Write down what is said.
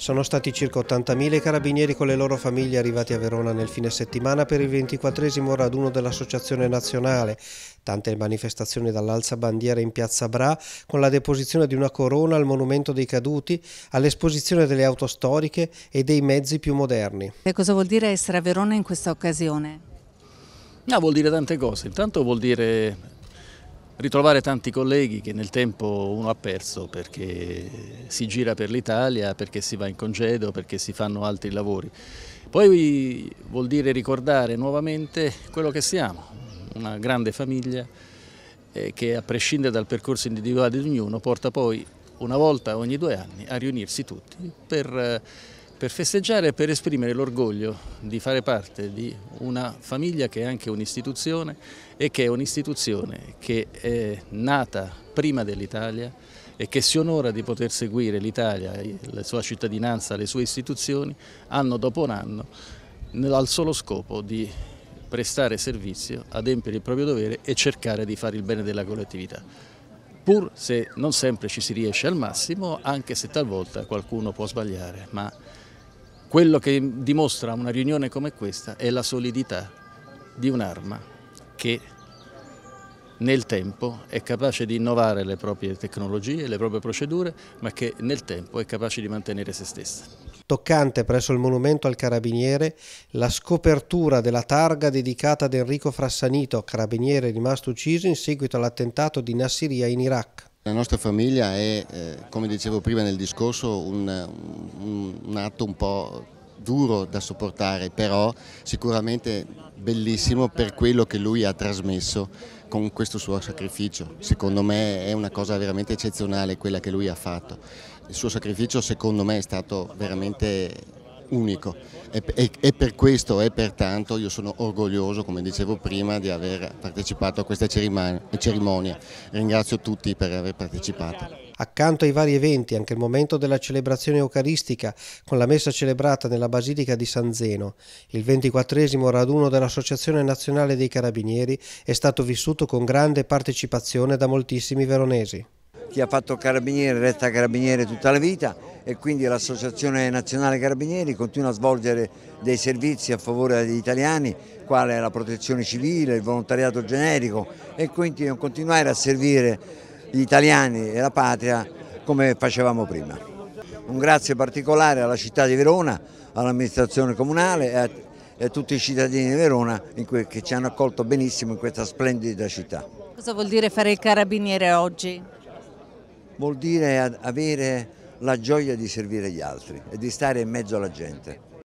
Sono stati circa 80.000 carabinieri con le loro famiglie arrivati a Verona nel fine settimana per il 24 raduno dell'Associazione Nazionale. Tante manifestazioni dall'alza bandiera in piazza Bra, con la deposizione di una corona al Monumento dei Caduti, all'esposizione delle auto storiche e dei mezzi più moderni. E cosa vuol dire essere a Verona in questa occasione? No, vuol dire tante cose. Intanto vuol dire ritrovare tanti colleghi che nel tempo uno ha perso perché si gira per l'Italia, perché si va in congedo, perché si fanno altri lavori. Poi vuol dire ricordare nuovamente quello che siamo, una grande famiglia eh, che a prescindere dal percorso individuale di ognuno porta poi una volta ogni due anni a riunirsi tutti per eh, per festeggiare e per esprimere l'orgoglio di fare parte di una famiglia che è anche un'istituzione e che è un'istituzione che è nata prima dell'Italia e che si onora di poter seguire l'Italia, la sua cittadinanza, le sue istituzioni anno dopo anno al solo scopo di prestare servizio, adempiere il proprio dovere e cercare di fare il bene della collettività pur se non sempre ci si riesce al massimo, anche se talvolta qualcuno può sbagliare, ma quello che dimostra una riunione come questa è la solidità di un'arma che nel tempo è capace di innovare le proprie tecnologie, le proprie procedure, ma che nel tempo è capace di mantenere se stessa. Toccante presso il monumento al carabiniere la scopertura della targa dedicata ad Enrico Frassanito, carabiniere rimasto ucciso in seguito all'attentato di Nassiria in Iraq. La nostra famiglia è, eh, come dicevo prima nel discorso, un, un, un atto un po' duro da sopportare, però sicuramente bellissimo per quello che lui ha trasmesso con questo suo sacrificio. Secondo me è una cosa veramente eccezionale quella che lui ha fatto. Il suo sacrificio secondo me è stato veramente unico e, e, e per questo e pertanto io sono orgoglioso, come dicevo prima, di aver partecipato a questa cerimonia. Ringrazio tutti per aver partecipato. Accanto ai vari eventi, anche il momento della celebrazione eucaristica con la messa celebrata nella Basilica di San Zeno, il 24 raduno dell'Associazione Nazionale dei Carabinieri è stato vissuto con grande partecipazione da moltissimi veronesi. Chi ha fatto carabiniere resta carabiniere tutta la vita e quindi l'Associazione Nazionale Carabinieri continua a svolgere dei servizi a favore degli italiani, quale la protezione civile, il volontariato generico e quindi continuare a servire gli italiani e la patria come facevamo prima. Un grazie particolare alla città di Verona, all'amministrazione comunale e a, e a, tutti i cittadini di Verona che ci hanno accolto benissimo in questa splendida città. Cosa vuol dire fare il carabiniere oggi? Vuol dire avere la gioia di servire gli altri e di stare in mezzo alla gente.